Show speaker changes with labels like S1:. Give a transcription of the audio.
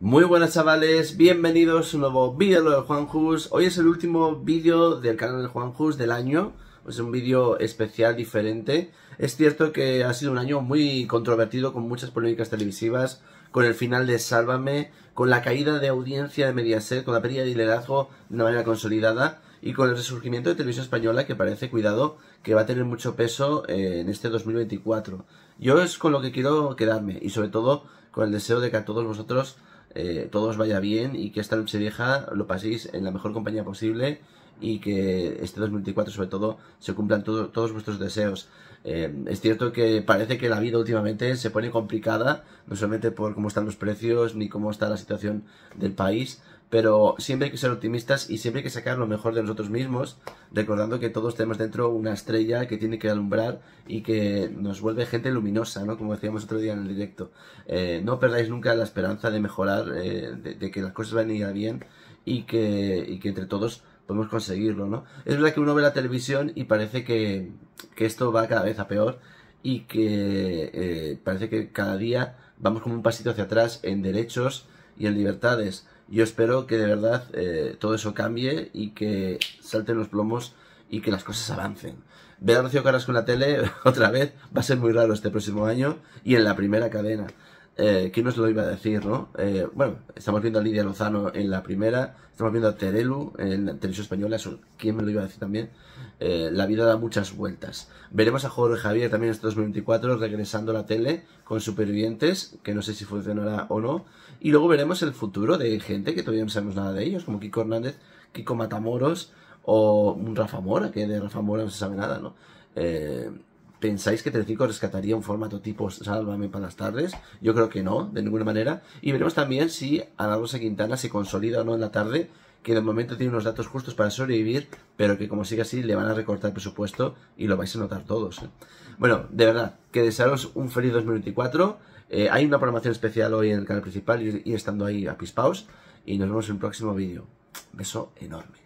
S1: Muy buenas chavales, bienvenidos a un nuevo vídeo de Juan Juanjus. Hoy es el último vídeo del canal de Juan Jus del año, es un vídeo especial diferente. Es cierto que ha sido un año muy controvertido con muchas polémicas televisivas, con el final de Sálvame, con la caída de audiencia de Mediaset, con la pérdida de liderazgo de una manera consolidada y con el resurgimiento de televisión española que parece, cuidado, que va a tener mucho peso eh, en este 2024. Yo es con lo que quiero quedarme y sobre todo con el deseo de que a todos vosotros eh, todo os vaya bien y que esta noche vieja lo paséis en la mejor compañía posible y que este 2024 sobre todo se cumplan todos vuestros deseos. Eh, es cierto que parece que la vida últimamente se pone complicada, no solamente por cómo están los precios ni cómo está la situación del país, pero siempre hay que ser optimistas y siempre hay que sacar lo mejor de nosotros mismos, recordando que todos tenemos dentro una estrella que tiene que alumbrar y que nos vuelve gente luminosa, ¿no? Como decíamos otro día en el directo. Eh, no perdáis nunca la esperanza de mejorar, eh, de, que las cosas van a ir bien y que, y que entre todos podemos conseguirlo, ¿no? Es verdad que uno ve la televisión y parece que, esto va cada vez a peor y que eh, parece que cada día vamos como un pasito hacia atrás en derechos y en libertades. Yo espero que de verdad eh, todo eso cambie y que salten los plomos y que las cosas avancen. Ver a Rocío Carrasco en la tele otra vez va a ser muy raro este próximo año y en la primera cadena. Eh, ¿Quién nos lo iba a decir, no? Eh, bueno, estamos viendo a Lidia Lozano en la primera, estamos viendo a Terelu en la televisión española, ¿quién me lo iba a decir también? Eh, la vida da muchas vueltas. Veremos a Jorge Javier también este 2024 regresando a la tele con Supervivientes, que no sé si funcionará o no. Y luego veremos el futuro de gente que todavía no sabemos nada de ellos, como Kiko Hernández, Kiko Matamoros o Rafa Mora, que de Rafa Mora no se sabe nada, ¿no? ¿Pensáis que Telecinco rescataría un formato tipo Sálvame para las tardes? Yo creo que no, de ninguna manera. Y veremos también si Ana Rosa Quintana se consolida o no en la tarde, que de momento tiene unos datos justos para sobrevivir, pero que como sigue así le van a recortar presupuesto y lo vais a notar todos. ¿eh? Bueno, de verdad, que desearos un feliz 2024. Eh, hay una programación especial hoy en el canal principal y, estando ahí a Pispaus, Y nos vemos en un próximo vídeo. Beso enorme.